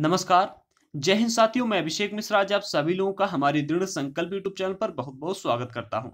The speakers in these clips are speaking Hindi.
नमस्कार जय हिंद साथियों मैं अभिषेक मिश्रा आज आप सभी लोगों का हमारे दृढ़ संकल्प यूट्यूब चैनल पर बहुत बहुत स्वागत करता हूं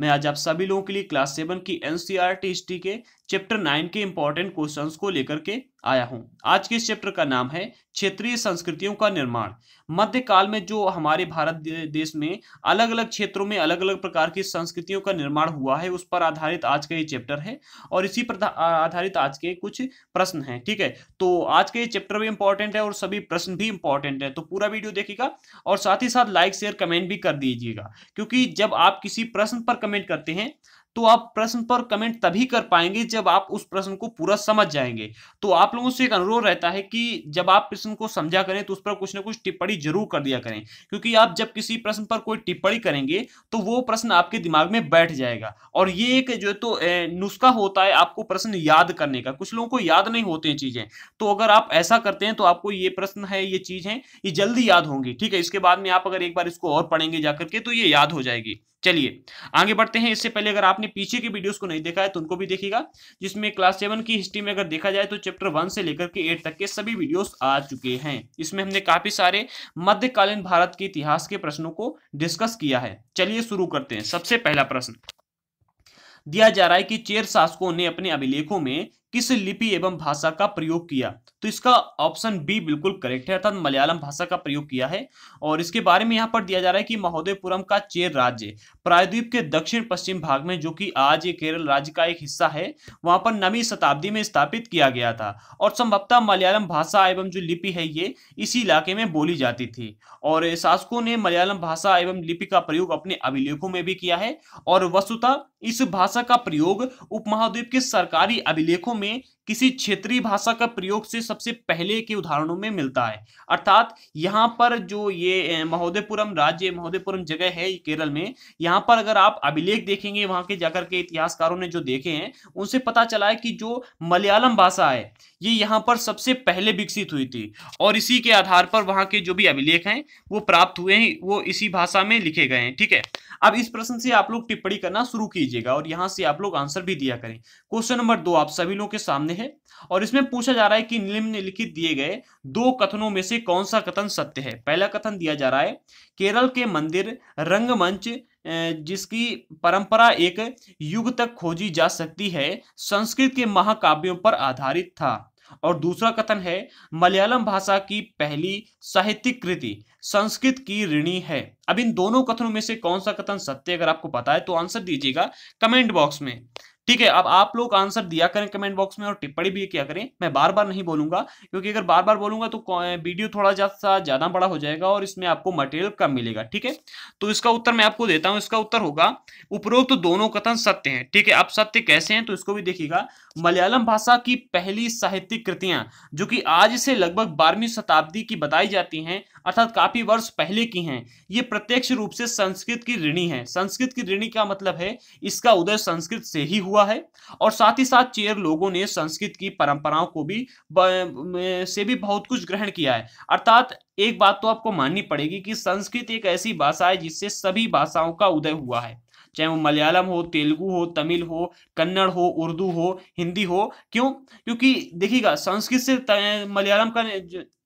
मैं आज आप सभी लोगों के लिए क्लास सेवन की एनसीआर हिस्ट्री e के चैप्टर नाइन के इंपॉर्टेंट क्वेश्चंस को लेकर के आया हूं आज के इस चैप्टर का नाम है क्षेत्रीय संस्कृतियों का निर्माण मध्यकाल में जो हमारे भारत देश में अलग अलग क्षेत्रों में अलग अलग प्रकार की संस्कृतियों का निर्माण हुआ है उस पर आधारित आज का ये चैप्टर है और इसी पर आधारित आज के कुछ प्रश्न हैं ठीक है तो आज के ये चैप्टर भी इंपॉर्टेंट है और सभी प्रश्न भी इंपॉर्टेंट है तो पूरा वीडियो देखिएगा और साथ ही साथ लाइक शेयर कमेंट भी कर दीजिएगा क्योंकि जब आप किसी प्रश्न प्रश्न पर कमेंट करते हैं तो आप प्रश्न पर कमेंट तभी कर पाएंगे जब आप उस प्रश्न को पूरा समझ जाएंगे तो आप लोगों से एक अनुरोध रहता है कि जब आप प्रश्न को समझा करें तो उस पर कुछ ना कुछ टिप्पणी जरूर कर दिया करें क्योंकि आप जब किसी प्रश्न पर कोई टिप्पणी करेंगे तो वो प्रश्न आपके दिमाग में बैठ जाएगा और ये एक जो तो नुस्खा होता है आपको प्रश्न याद करने का कुछ लोगों को याद नहीं होते हैं चीज़ें तो अगर आप ऐसा करते हैं तो आपको ये प्रश्न है ये चीज़ है ये जल्दी याद होंगी ठीक है इसके बाद में आप अगर एक बार इसको और पढ़ेंगे जाकर के तो ये याद हो जाएगी चलिए आगे बढ़ते हैं इससे पहले अगर आपने पीछे के वीडियोस को नहीं देखा है तो उनको भी देखिएगा जिसमें क्लास सेवन की हिस्ट्री में अगर देखा जाए तो चैप्टर वन से लेकर के एट तक के सभी वीडियोस आ चुके हैं इसमें हमने काफी सारे मध्यकालीन भारत के इतिहास के प्रश्नों को डिस्कस किया है चलिए शुरू करते हैं सबसे पहला प्रश्न दिया जा रहा है कि चेर शासकों ने अपने अभिलेखों में किस लिपि एवं भाषा का प्रयोग किया तो इसका ऑप्शन बी बिल्कुल करेक्ट है अर्थात मलयालम भाषा का प्रयोग किया है और इसके बारे में यहाँ पर दिया जा रहा है कि महोदयपुरम का चेर राज्य प्रायद्वीप के दक्षिण पश्चिम भाग में जो कि आज ये केरल राज्य का एक हिस्सा है वहां पर नवी शताब्दी में स्थापित किया गया था और संभवतः मलयालम भाषा एवं जो लिपि है ये इसी इलाके में बोली जाती थी और शासकों ने मलयालम भाषा एवं लिपि का प्रयोग अपने अभिलेखों में भी किया है और वस्तुतः इस भाषा का प्रयोग उपमहाद्वीप के सरकारी अभिलेखों में किसी क्षेत्रीय भाषा का प्रयोग से सबसे पहले के उदाहरणों में मिलता है अर्थात यहाँ पर जो ये महोदयपुरम राज्य महोदयपुरम जगह है केरल में यहाँ पर अगर आप अभिलेख देखेंगे वहाँ के जाकर के इतिहासकारों ने जो देखे हैं उनसे पता चला है कि जो मलयालम भाषा है ये यहाँ पर सबसे पहले विकसित हुई थी और इसी के आधार पर वहाँ के जो भी अभिलेख हैं वो प्राप्त हुए हैं वो इसी भाषा में लिखे गए हैं ठीक है अब इस प्रश्न से आप लोग टिप्पणी करना शुरू कीजिएगा और यहाँ से आप लोग आंसर भी दिया करें क्वेश्चन नंबर दो आप सभी लोगों के सामने है और इसमें पूछा जा रहा है कि निम्नलिखित दिए गए दो कथनों में से कौन सा कथन सत्य है पहला कथन दिया जा रहा है केरल के मंदिर रंगमंच जिसकी परंपरा एक युग तक खोजी जा सकती है संस्कृत के महाकाव्यों पर आधारित था और दूसरा कथन है मलयालम भाषा की पहली साहित्यिक कृति संस्कृत की ऋणी है अब इन दोनों कथनों में से कौन सा कथन सत्य अगर आपको पता है तो आंसर दीजिएगा कमेंट बॉक्स में ठीक है अब आप लोग आंसर दिया करें कमेंट बॉक्स में और टिप्पणी भी किया करें मैं बार बार नहीं बोलूंगा क्योंकि अगर बार बार बोलूंगा तो वीडियो थोड़ा सा ज्यादा बड़ा हो जाएगा और इसमें आपको मटेरियल कम मिलेगा ठीक है तो इसका उत्तर मैं आपको देता हूं इसका उत्तर होगा उपरोक्त तो दोनों कथन सत्य है ठीक है आप सत्य कैसे हैं तो इसको भी देखिएगा मलयालम भाषा की पहली साहित्यिक कृतियां जो कि आज से लगभग बारहवीं शताब्दी की बताई जाती हैं अर्थात काफी वर्ष पहले की हैं ये प्रत्यक्ष रूप से संस्कृत की ऋणी है संस्कृत की ऋणी का मतलब है इसका उदय संस्कृत से ही हुआ है और साथ ही साथ चेयर लोगों ने संस्कृत की परंपराओं को भी से भी बहुत कुछ ग्रहण किया है अर्थात एक बात तो आपको माननी पड़ेगी कि संस्कृत एक ऐसी भाषा है जिससे सभी भाषाओं का उदय हुआ है चाहे वो मलयालम हो तेलुगु हो तमिल हो कन्नड़ हो उर्दू हो हिंदी हो क्यों क्योंकि देखिएगा संस्कृत से मलयालम का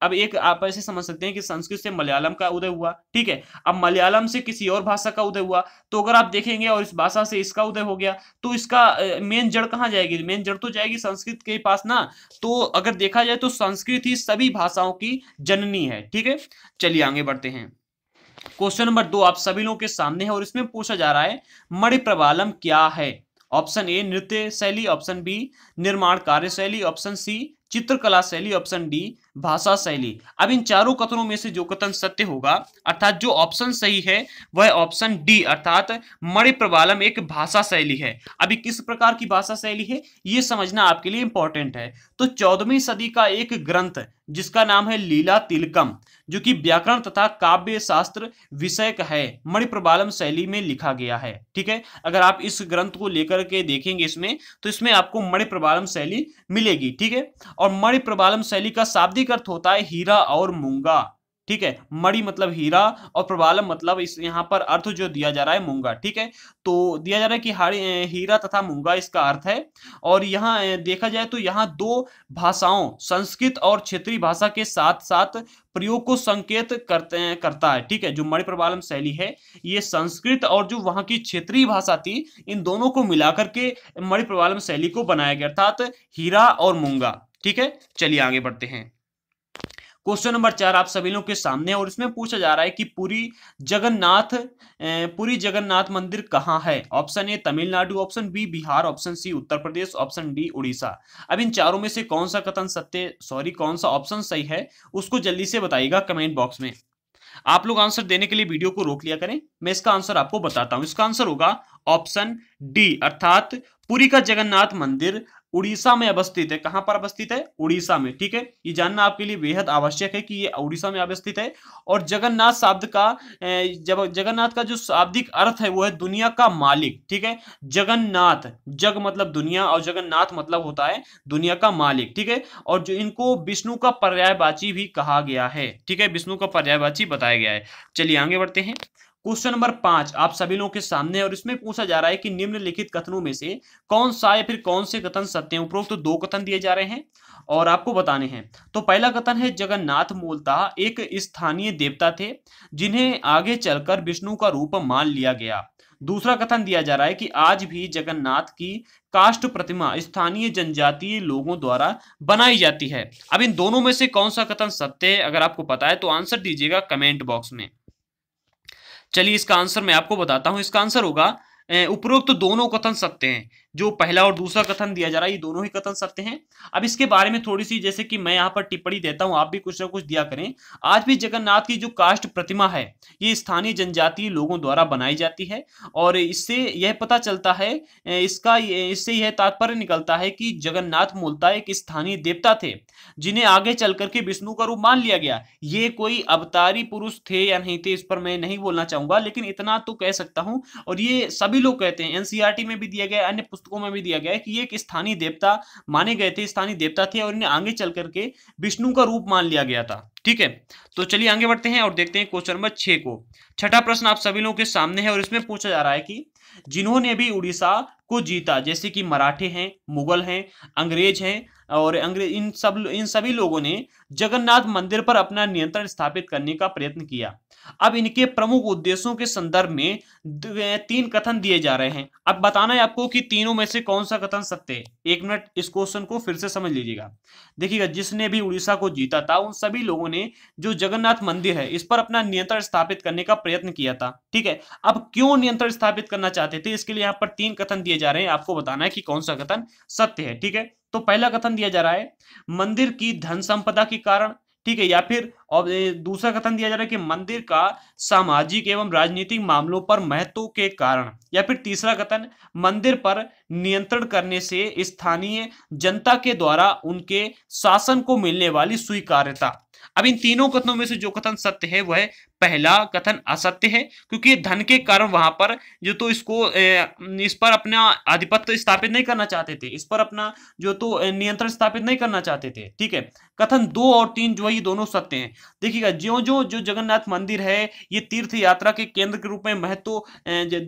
अब एक आप ऐसे समझ सकते हैं कि संस्कृत से मलयालम का उदय हुआ ठीक है अब मलयालम से किसी और भाषा का उदय हुआ तो अगर आप देखेंगे और इस भाषा से इसका उदय हो गया तो इसका मेन जड़ कहाँ जाएगी मेन जड़ तो जाएगी संस्कृत के पास ना तो अगर देखा जाए तो संस्कृत ही सभी भाषाओं की जननी है ठीक है चलिए आगे बढ़ते हैं क्वेश्चन नंबर दो आप सभी लोगों के सामने है और इसमें पूछा जा रहा है मणिप्रबालम क्या है ऑप्शन ए नृत्य शैली ऑप्शन बी निर्माण कार्य शैली ऑप्शन सी चित्रकला शैली ऑप्शन डी भाषा शैली अब इन चारों कथनों में से जो कथन सत्य होगा अर्थात जो ऑप्शन सही है वह ऑप्शन डी अर्थात मणि प्रबालम एक भाषा शैली है अभी किस प्रकार की भाषा शैली है यह समझना आपके लिए इंपॉर्टेंट है तो चौदहवीं सदी का एक ग्रंथ जिसका नाम है लीला तिलकम जो कि व्याकरण तथा काव्य शास्त्र विषय का है मणिप्रबालम शैली में लिखा गया है ठीक है अगर आप इस ग्रंथ को लेकर के देखेंगे इसमें तो इसमें आपको मणिप्रबालम शैली मिलेगी ठीक है और मणिप्रबालम शैली का शाब्दिक अर्थ होता है हीरा और मूंगा ठीक है मणि मतलब हीरा और प्रबालम मतलब इस यहाँ पर अर्थ जो दिया जा रहा है मूंगा ठीक है तो दिया जा रहा है कि हीरा तथा मूंगा इसका अर्थ है और यहाँ देखा जाए तो यहाँ दो भाषाओं संस्कृत और क्षेत्रीय भाषा के साथ साथ प्रयोग को संकेत करते हैं करता है ठीक है जो मणि प्रबालम शैली है ये संस्कृत और जो वहाँ की क्षेत्रीय भाषा थी इन दोनों को मिला करके मणि प्रबालम शैली को बनाया गया अर्थात हीरा और मूंगा ठीक है चलिए आगे बढ़ते हैं क्वेश्चन नंबर चार आप सभी लोगों के सामने और इसमें पूछा जा रहा है कि पूरी जगन्नाथ पूरी जगन्नाथ मंदिर कहाँ है option A Tamil Nadu option B Bihar option C Uttar Pradesh option D Orissa अब इन चारों में से कौन सा कथन सत्य सॉरी कौन सा ऑप्शन सही है उसको जल्दी से बताइएगा कमेंट बॉक्स में आप लोग आंसर देने के लिए वीडियो को रोक लिया करें मैं इसका आंसर आपको बताता हूं इसका आंसर होगा ऑप्शन डी अर्थात पुरी का जगन्नाथ मंदिर उड़ीसा में अवस्थित है कहां पर अवस्थित है उड़ीसा में ठीक है ये जानना आपके लिए बेहद आवश्यक है कि ये उड़ीसा में अवस्थित है और जगन्नाथ शब्द का जब जगन्नाथ का जो शाब्दिक अर्थ है वो है दुनिया का मालिक ठीक है जगन्नाथ जग मतलब दुनिया और जगन्नाथ मतलब होता है दुनिया का मालिक ठीक है और जो इनको विष्णु का पर्यायवाची भी कहा गया है ठीक है विष्णु का पर्यायवाची बताया गया है चलिए आगे बढ़ते हैं क्वेश्चन नंबर पांच आप सभी लोगों के सामने और इसमें पूछा जा रहा है कि निम्नलिखित कथनों में से कौन सा या फिर कौन से कथन सत्य उपरोक्त तो दो कथन दिए जा रहे हैं और आपको बताने हैं तो पहला कथन है जगन्नाथ मूलतः एक स्थानीय देवता थे जिन्हें आगे चलकर विष्णु का रूप मान लिया गया दूसरा कथन दिया जा रहा है कि आज भी जगन्नाथ की काष्ट प्रतिमा स्थानीय जनजातीय लोगों द्वारा बनाई जाती है अब इन दोनों में से कौन सा कथन सत्य है अगर आपको पता है तो आंसर दीजिएगा कमेंट बॉक्स में चलिए इसका आंसर मैं आपको बताता हूं इसका आंसर होगा उपरोक्त तो दोनों कथन सत्य हैं जो पहला और दूसरा कथन दिया जा रहा है ये दोनों ही कथन सत्य हैं अब इसके बारे में थोड़ी सी जैसे कि मैं यहाँ पर टिप्पणी देता हूँ आप भी कुछ ना कुछ दिया करें आज भी जगन्नाथ की जो काष्ट प्रतिमा है ये स्थानीय जनजातीय लोगों द्वारा बनाई जाती है और इससे यह पता चलता है इसका इससे यह तात्पर्य निकलता है कि जगन्नाथ मूलता एक स्थानीय देवता थे जिन्हें आगे चल करके विष्णु का रूप मान लिया गया ये कोई अवतारी पुरुष थे या नहीं थे इस पर मैं नहीं बोलना चाहूंगा लेकिन इतना तो कह सकता हूँ और ये सभी लोग कहते हैं एनसीआरटी में भी दिया गया अन्य पुस्तकों में भी दिया गया है कि ये एक स्थानीय देवता माने गए थे स्थानीय देवता थे और इन्हें आगे चल करके विष्णु का रूप मान लिया गया था ठीक है तो चलिए आगे बढ़ते हैं और देखते हैं क्वेश्चन नंबर छह को छठा प्रश्न आप सभी लोगों के सामने है और इसमें पूछा जा रहा है कि जिन्होंने भी उड़ीसा को जीता जैसे कि मराठे हैं मुगल हैं अंग्रेज हैं और अंग्रेज इन सब इन सभी लोगों ने जगन्नाथ मंदिर पर अपना नियंत्रण स्थापित करने का प्रयत्न किया अब इनके प्रमुख उद्देश्यों के संदर्भ में तीन कथन दिए जा रहे हैं अब बताना है आपको कि तीनों में से कौन सा कथन सत्य है एक मिनट इस क्वेश्चन को फिर से समझ लीजिएगा देखिएगा जिसने भी उड़ीसा को जीता था उन सभी लोगों ने जो जगन्नाथ मंदिर है इस पर अपना नियंत्रण स्थापित करने का प्रयत्न किया था ठीक है अब क्यों नियंत्रण स्थापित करना चाहते थे इसके लिए यहाँ पर तीन कथन दिए जा रहे हैं आपको बताना है कि कौन सा कथन सत्य है ठीक है तो पहला कथन दिया जा रहा है मंदिर की धन संपदा के कारण ठीक है या फिर और दूसरा कथन दिया जा रहा है कि मंदिर का सामाजिक एवं राजनीतिक मामलों पर महत्व के कारण या फिर तीसरा कथन मंदिर पर नियंत्रण करने से स्थानीय जनता के द्वारा उनके शासन को मिलने वाली स्वीकार्यता अब इन तीनों कथनों में से जो कथन सत्य है वह पहला कथन असत्य है क्योंकि धन के कारण वहां पर जो तो इसको इस पर अपना आधिपत्य स्थापित नहीं करना चाहते थे इस पर अपना जो तो नियंत्रण स्थापित नहीं करना चाहते थे ठीक है कथन दो और तीन जो है ये दोनों सत्य हैं देखिएगा जो जो जो जगन्नाथ मंदिर है ये तीर्थ यात्रा के केंद्र के रूप में महत्व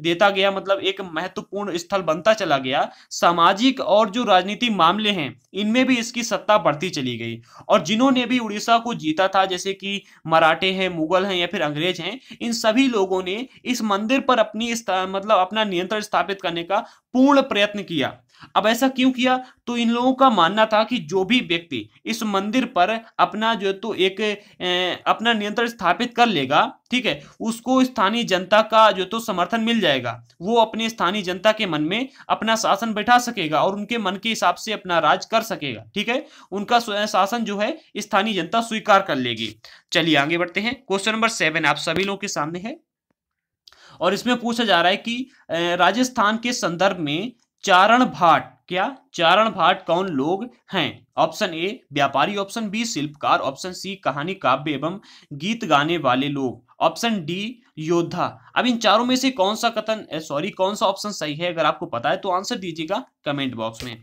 देता गया मतलब एक महत्वपूर्ण स्थल बनता चला गया सामाजिक और जो राजनीति मामले हैं इनमें भी इसकी सत्ता बढ़ती चली गई और जिन्होंने भी उड़ीसा को जीता था जैसे कि मराठे हैं मुगल हैं या फिर अंग्रेज हैं इन सभी लोगों ने इस मंदिर पर अपनी मतलब अपना नियंत्रण स्थापित करने का पूर्ण प्रयत्न किया अब ऐसा क्यों किया तो इन लोगों का मानना था कि जो भी व्यक्ति इस मंदिर पर अपना जो तो एक ए, अपना नियंत्रण स्थापित कर लेगा ठीक है उसको स्थानीय जनता का जो तो समर्थन मिल जाएगा वो अपने स्थानीय जनता के मन में अपना शासन बैठा सकेगा और उनके मन के हिसाब से अपना राज कर सकेगा ठीक है उनका शासन जो है स्थानीय जनता स्वीकार कर लेगी चलिए आगे बढ़ते हैं क्वेश्चन नंबर सेवन आप सभी लोगों के सामने है और इसमें पूछा जा रहा है कि राजस्थान के संदर्भ में चारण भाट क्या चारण भाट कौन लोग हैं ऑप्शन ए व्यापारी ऑप्शन बी शिल्पकार ऑप्शन सी कहानी काव्य एवं गीत गाने वाले लोग ऑप्शन डी योद्धा अब इन चारों में से कौन सा कथन सॉरी कौन सा ऑप्शन सही है अगर आपको पता है तो आंसर दीजिएगा कमेंट बॉक्स में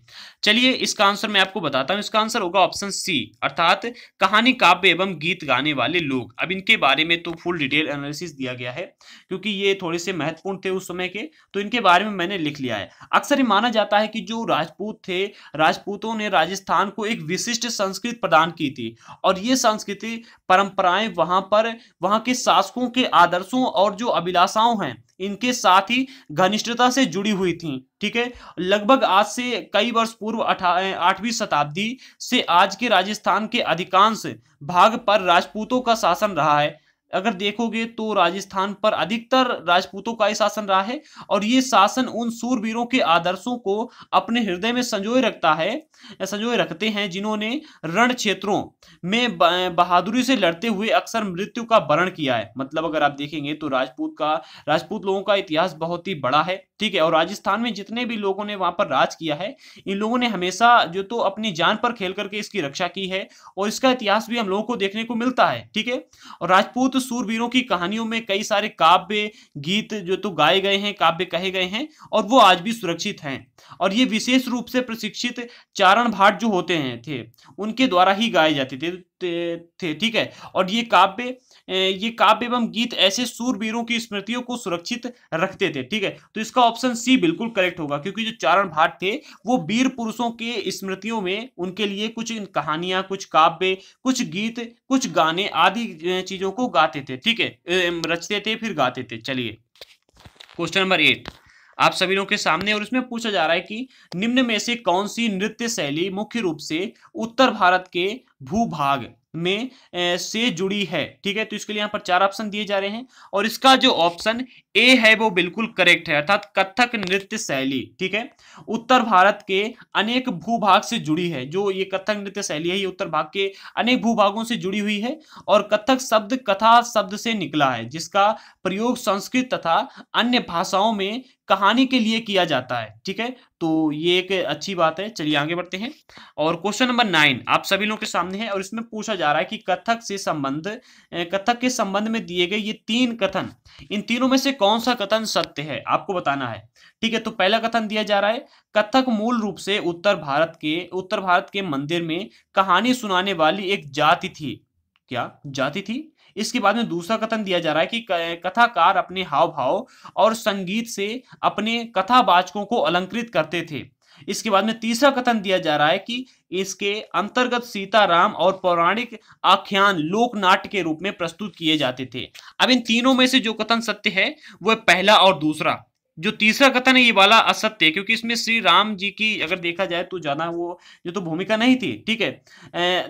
चलिए इसका आंसर मैं आपको बताता हूँ इसका आंसर होगा ऑप्शन सी अर्थात कहानी काव्य एवं गीत गाने वाले लोग अब इनके बारे में तो फुल डिटेल एनालिसिस दिया गया है क्योंकि ये थोड़े से महत्वपूर्ण थे उस समय के तो इनके बारे में मैंने लिख लिया है अक्सर ये माना जाता है कि जो राजपूत थे राजपूतों ने राजस्थान को एक विशिष्ट संस्कृति प्रदान की थी और ये संस्कृति परंपराएं वहां पर वहां के शासकों के आदर्शों और जो अभिला अभिलाषाओं हैं इनके साथ ही घनिष्ठता से जुड़ी हुई थी ठीक है लगभग आज से कई वर्ष पूर्व आठवीं शताब्दी से आज के राजस्थान के अधिकांश भाग पर राजपूतों का शासन रहा है अगर देखोगे तो राजस्थान पर अधिकतर राजपूतों का ही शासन रहा है और ये शासन उन सूरवीरों के आदर्शों को अपने हृदय में संजोए रखता है संजोए रखते हैं जिन्होंने रण क्षेत्रों में बहादुरी से लड़ते हुए अक्सर मृत्यु का वरण किया है मतलब अगर आप देखेंगे तो राजपूत का राजपूत लोगों का इतिहास बहुत ही बड़ा है ठीक है और राजस्थान में जितने भी लोगों ने वहां पर राज किया है इन लोगों ने हमेशा जो तो अपनी जान पर खेल करके इसकी रक्षा की है और इसका इतिहास भी हम लोगों को देखने को मिलता है ठीक है और राजपूत सूरवीरों की कहानियों में कई सारे काव्य गीत जो तो गाए गए हैं काव्य कहे गए हैं और वो आज भी सुरक्षित हैं और ये विशेष रूप से प्रशिक्षित चारण भाट जो होते हैं थे उनके द्वारा ही गाए जाते थे थे ठीक है और ये काव्य ये काव्य एवं गीत ऐसे सूरवीरों की स्मृतियों को सुरक्षित रखते थे ठीक है तो इसका ऑप्शन सी बिल्कुल करेक्ट होगा क्योंकि जो चारण भाट थे वो वीर पुरुषों के स्मृतियों में उनके लिए कुछ कहानियां कुछ काव्य कुछ गीत कुछ गाने आदि चीजों को गाते थे ठीक है रचते थे फिर गाते थे चलिए क्वेश्चन नंबर एट आप सभी लोगों के सामने और इसमें पूछा जा रहा है कि निम्न में से कौन सी नृत्य शैली मुख्य रूप से उत्तर भारत के भूभाग में से जुड़ी है ठीक है तो इसके लिए यहाँ पर चार ऑप्शन दिए जा रहे हैं और इसका जो ऑप्शन ए है वो बिल्कुल करेक्ट है अर्थात कथक नृत्य शैली ठीक है उत्तर भारत के अनेक भूभाग से जुड़ी है जो ये कथक नृत्य शैली है ये उत्तर भाग के अनेक भूभागों से जुड़ी हुई है और कथक शब्द कथा शब्द से निकला है जिसका प्रयोग संस्कृत तथा अन्य भाषाओं में कहानी के लिए किया जाता है ठीक है तो ये एक अच्छी बात है चलिए आगे बढ़ते हैं और क्वेश्चन नंबर नाइन आप सभी लोगों के सामने है और इसमें पूछा जा रहा है कि कथक से संबंध कथक के संबंध में दिए गए ये तीन कथन इन तीनों में से कौन सा कथन सत्य है आपको बताना है ठीक है तो पहला कथन दिया जा रहा है कथक मूल रूप से उत्तर भारत के उत्तर भारत के मंदिर में कहानी सुनाने वाली एक जाति थी क्या जाति थी इसके बाद में दूसरा कथन दिया जा रहा है कि कथाकार अपने हाव भाव और संगीत से अपने कथावाचकों को अलंकृत करते थे इसके बाद में तीसरा कथन दिया जा रहा है कि इसके अंतर्गत सीताराम और पौराणिक आख्यान लोक नाट्य के रूप में प्रस्तुत किए जाते थे अब इन तीनों में से जो कथन सत्य है वह पहला और दूसरा जो तीसरा कथन है ये वाला असत्य क्योंकि इसमें श्री राम जी की अगर देखा जाए तो ज्यादा वो जो तो भूमिका नहीं थी ठीक है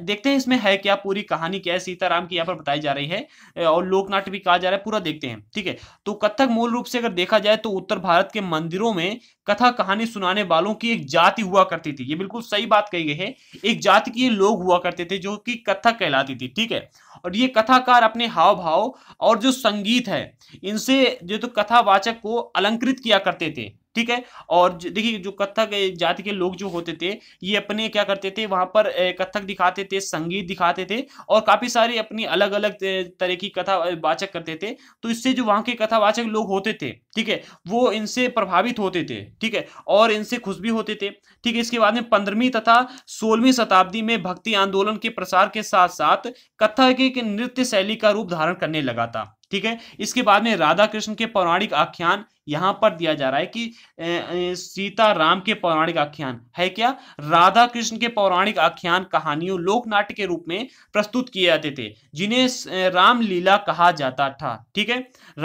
देखते हैं इसमें है क्या पूरी कहानी क्या है सीता राम की यहाँ पर बताई जा रही है और लोकनाट्य भी कहा जा रहा है पूरा देखते हैं ठीक है तो कथक मूल रूप से अगर देखा जाए तो उत्तर भारत के मंदिरों में कथा कहानी सुनाने वालों की एक जाति हुआ करती थी ये बिल्कुल सही बात कही गई है एक जाति के लोग हुआ करते थे जो कि कथा कहलाती थी ठीक है और ये कथाकार अपने हाव भाव और जो संगीत है इनसे जो तो कथावाचक को अलंकृत किया करते थे ठीक है और देखिए जो कथक जाति के लोग जो होते थे ये अपने क्या करते थे वहां पर कथक दिखाते थे संगीत दिखाते थे और काफ़ी सारी अपनी अलग अलग तरह की कथा वाचक करते थे तो इससे जो वहाँ के कथावाचक लोग होते थे ठीक है वो इनसे प्रभावित होते थे ठीक है और इनसे खुश भी होते थे ठीक है इसके बाद में पंद्रहवीं तथा सोलहवीं शताब्दी में भक्ति आंदोलन के प्रसार के साथ साथ कथक एक नृत्य शैली का रूप धारण करने लगा था ठीक है इसके बाद में राधा कृष्ण के पौराणिक आख्यान यहां पर दिया जा रहा है कि सीता राम के पौराणिक आख्यान है क्या राधा कृष्ण के पौराणिक आख्यान कहानियों लोक नाट्य के रूप में प्रस्तुत किए जाते थे जिन्हें रामलीला कहा जाता था ठीक है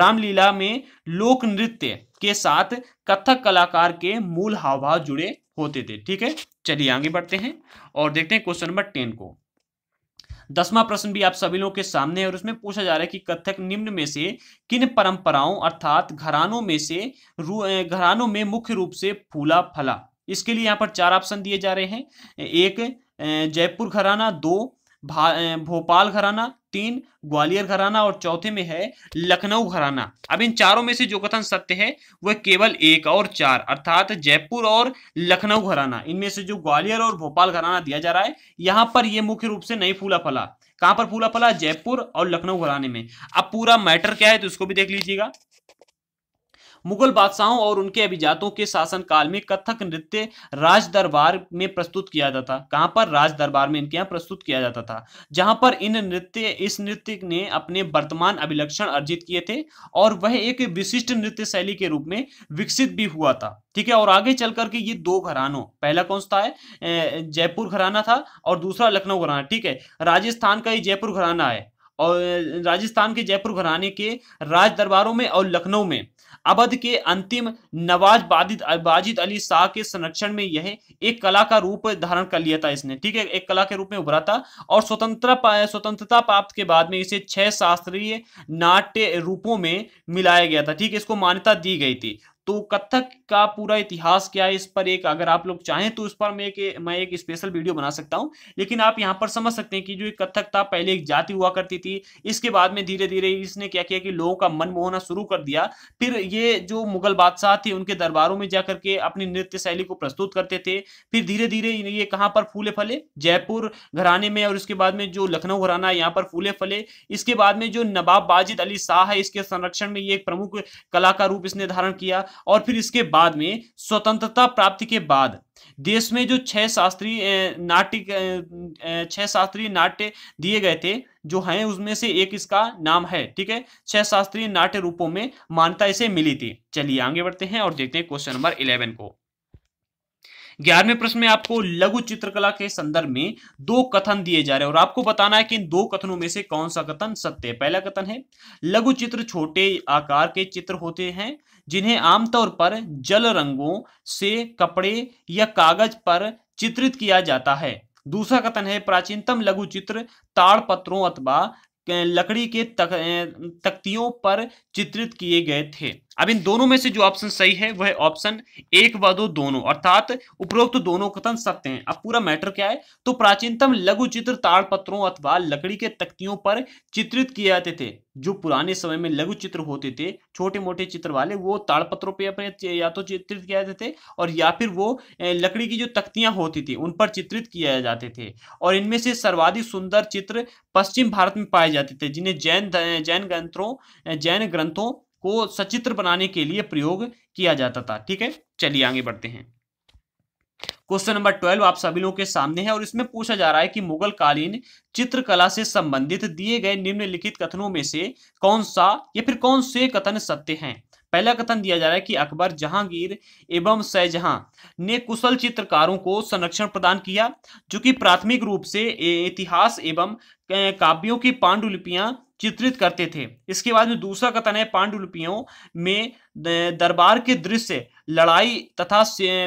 रामलीला में लोक नृत्य के साथ कथक कलाकार के मूल हावभाव जुड़े होते थे ठीक है चलिए आगे बढ़ते हैं और देखते हैं क्वेश्चन नंबर टेन को दसवां प्रश्न भी आप सभी लोगों के सामने है और उसमें पूछा जा रहा है कि कथक निम्न में से किन परंपराओं अर्थात घरानों में से घरानों में मुख्य रूप से फूला फला इसके लिए यहाँ पर चार ऑप्शन दिए जा रहे हैं एक जयपुर घराना दो भोपाल घराना तीन ग्वालियर घराना और चौथे में है लखनऊ घराना अब इन चारों में से जो कथन सत्य है वह केवल एक और चार अर्थात जयपुर और लखनऊ घराना इनमें से जो ग्वालियर और भोपाल घराना दिया जा रहा है यहां पर यह मुख्य रूप से नहीं फूला फला कहां पर फूला फला जयपुर और लखनऊ घराने में अब पूरा मैटर क्या है तो उसको भी देख लीजिएगा मुगल बादशाहों और उनके अभिजातों के शासनकाल में कथक नृत्य राज दरबार में प्रस्तुत किया जाता कहां पर राज दरबार में इनके यहाँ प्रस्तुत किया जाता था जहां पर इन नृत्य इस नृत्य ने अपने वर्तमान अभिलक्षण अर्जित किए थे और वह एक विशिष्ट नृत्य शैली के रूप में विकसित भी हुआ था ठीक है और आगे चल करके ये दो घरानों पहला कौन सा है जयपुर घराना था और दूसरा लखनऊ घराना ठीक है राजस्थान का ये जयपुर घराना है और राजस्थान के जयपुर घराने के राज दरबारों में और लखनऊ में अवध के अंतिम नवाज बादित बाजिद अली शाह के संरक्षण में यह एक कला का रूप धारण कर लिया था इसने ठीक है एक कला के रूप में उभरा था और स्वतंत्र स्वतंत्रता प्राप्त के बाद में इसे छह शास्त्रीय नाट्य रूपों में मिलाया गया था ठीक है इसको मान्यता दी गई थी तो कथक का पूरा इतिहास क्या है इस पर एक अगर आप लोग चाहें तो इस पर मैं एक मैं एक स्पेशल वीडियो बना सकता हूं लेकिन आप यहां पर समझ सकते हैं कि जो एक कथक था पहले एक जाति हुआ करती थी इसके बाद में धीरे धीरे इसने क्या किया कि लोगों का मन मोहना शुरू कर दिया फिर ये जो मुगल बादशाह थे उनके दरबारों में जाकर के अपनी नृत्य शैली को प्रस्तुत करते थे फिर धीरे धीरे ये कहाँ पर फूले फले जयपुर घराने में और इसके बाद में जो लखनऊ घराना यहाँ पर फूले फले इसके बाद में जो नवाब बाजिद अली शाह है इसके संरक्षण में ये एक प्रमुख कला का रूप इसने धारण किया और फिर इसके बाद में स्वतंत्रता प्राप्ति के बाद देश में जो छह शास्त्रीय नाट्य छह शास्त्रीय नाट्य दिए गए थे जो हैं उसमें से एक इसका नाम है ठीक है छह शास्त्रीय नाट्य रूपों में मान्यता इसे मिली थी चलिए आगे बढ़ते हैं और देखते हैं क्वेश्चन नंबर इलेवन को ग्यारहवें प्रश्न में आपको लघु चित्रकला के संदर्भ में दो कथन दिए जा रहे हैं और आपको बताना है कि इन दो कथनों में से कौन सा कथन सत्य है पहला कथन है लघु चित्र छोटे आकार के चित्र होते हैं जिन्हें आमतौर पर जल रंगों से कपड़े या कागज पर चित्रित किया जाता है दूसरा कथन है प्राचीनतम लघु चित्र ताड़पत्रों अथवा लकड़ी के तक, तख्तियों पर चित्रित किए गए थे अब इन दोनों में से जो ऑप्शन सही है वह ऑप्शन एक व दो दोनों अर्थात उपरोक्त तो दोनों कथन सत्य हैं अब पूरा मैटर क्या है तो प्राचीनतम लघु चित्र ताड़पत्रों अथवा लकड़ी के तख्तियों पर चित्रित किए जाते थे जो पुराने समय में लघु चित्र होते थे छोटे मोटे चित्र वाले वो ताड़पत्रों पे अपने या तो चित्रित किए जाते थे और या फिर वो लकड़ी की जो तख्तियां होती थी उन पर चित्रित किए जाते थे और इनमें से सर्वाधिक सुंदर चित्र पश्चिम भारत में पाए जाते थे जिन्हें जैन जैन ग्रंथों जैन ग्रंथों को सचित्र बनाने के लिए प्रयोग किया जाता था ठीक है चलिए आगे बढ़ते हैं क्वेश्चन नंबर ट्वेल्व आप सभी लोगों के सामने है और इसमें पूछा जा रहा है कि मुगल कालीन चित्रकला से संबंधित दिए गए निम्नलिखित कथनों में से कौन सा या फिर कौन से कथन सत्य हैं पहला कथन दिया जा रहा है कि अकबर जहांगीर एवं शहजहां ने कुशल चित्रकारों को संरक्षण प्रदान किया जो कि प्राथमिक रूप से इतिहास एवं काव्यों की पांडुलिपियां चित्रित करते थे इसके बाद में दूसरा कथन है पांडुलिपियों में दरबार के दृश्य लड़ाई तथा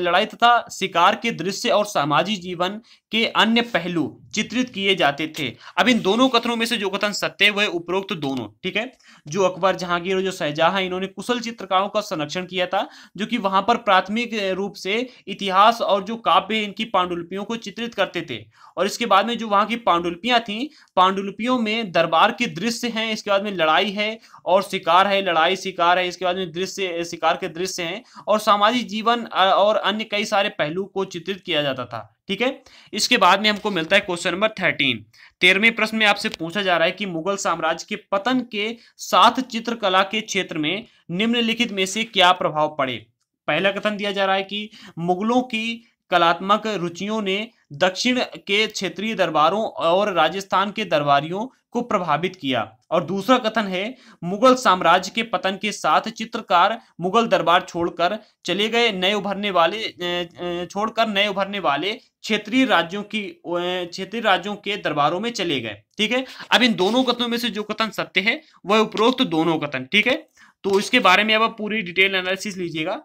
लड़ाई तथा शिकार के दृश्य और सामाजिक जीवन के अन्य पहलू चित्रित किए जाते थे अब इन दोनों कथनों में से जो कथन सत्य वह उपरोक्त तो दोनों ठीक है जो अकबर जहांगीर और जो शहजहां इन्होंने कुशल चित्रकारों का संरक्षण किया था जो कि वहां पर प्राथमिक रूप से इतिहास और जो काव्य इनकी पांडुलिपियों को चित्रित करते थे और इसके बाद में जो वहां की पांडुलिपियां थी पांडुलिपियों में दरबार के दृश्य हैं इसके बाद में लड़ाई है और शिकार है लड़ाई शिकार है इसके बाद में दृश्य शिकार के दृश्य हैं और सामाजिक जीवन और अन्य कई सारे पहलू को चित्रित किया जाता था ठीक है इसके बाद में हमको मिलता है क्वेश्चन नंबर थर्टीन तेरहवें प्रश्न में आपसे पूछा जा रहा है कि मुगल साम्राज्य के पतन के साथ चित्रकला के क्षेत्र में निम्नलिखित में से क्या प्रभाव पड़े पहला कथन दिया जा रहा है कि मुगलों की कलात्मक रुचियों ने दक्षिण के क्षेत्रीय दरबारों और राजस्थान के दरबारियों को प्रभावित किया और दूसरा कथन है मुगल साम्राज्य के पतन के साथ चित्रकार मुगल दरबार छोड़कर चले गए नए उभरने वाले छोड़कर नए उभरने वाले क्षेत्रीय राज्यों की क्षेत्रीय राज्यों के दरबारों में चले गए ठीक है अब इन दोनों कथनों में से जो कथन सत्य है वह उपरोक्त दोनों कथन ठीक है तो इसके बारे में अब पूरी डिटेल एनालिसिस लीजिएगा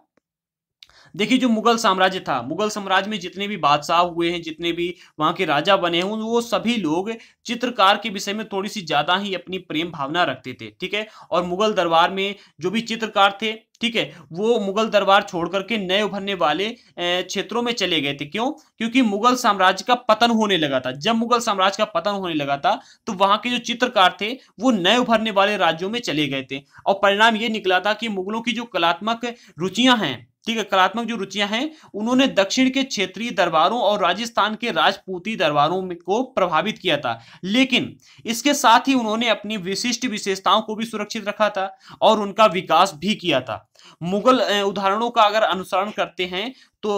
देखिए जो मुगल साम्राज्य था मुगल साम्राज्य में जितने भी बादशाह हुए हैं जितने भी वहाँ के राजा बने हैं वो सभी लोग चित्रकार के विषय में थोड़ी सी ज़्यादा ही अपनी प्रेम भावना रखते थे ठीक है और मुगल दरबार में जो भी चित्रकार थे ठीक है वो मुगल दरबार छोड़ करके नए उभरने वाले क्षेत्रों में चले गए थे क्यों क्योंकि मुगल साम्राज्य का पतन होने लगा था जब मुगल साम्राज्य का पतन होने लगा था तो वहां के जो चित्रकार थे वो नए उभरने वाले राज्यों में चले गए थे और परिणाम ये निकला था कि मुगलों की जो कलात्मक रुचियां हैं ठीक है कलात्मक जो रुचियां हैं उन्होंने दक्षिण के क्षेत्रीय दरबारों और राजस्थान के राजपूती दरबारों को प्रभावित किया था लेकिन इसके साथ ही उन्होंने अपनी विशिष्ट विशेषताओं को भी सुरक्षित रखा था और उनका विकास भी किया था मुगल उदाहरणों का अगर अनुसरण करते हैं तो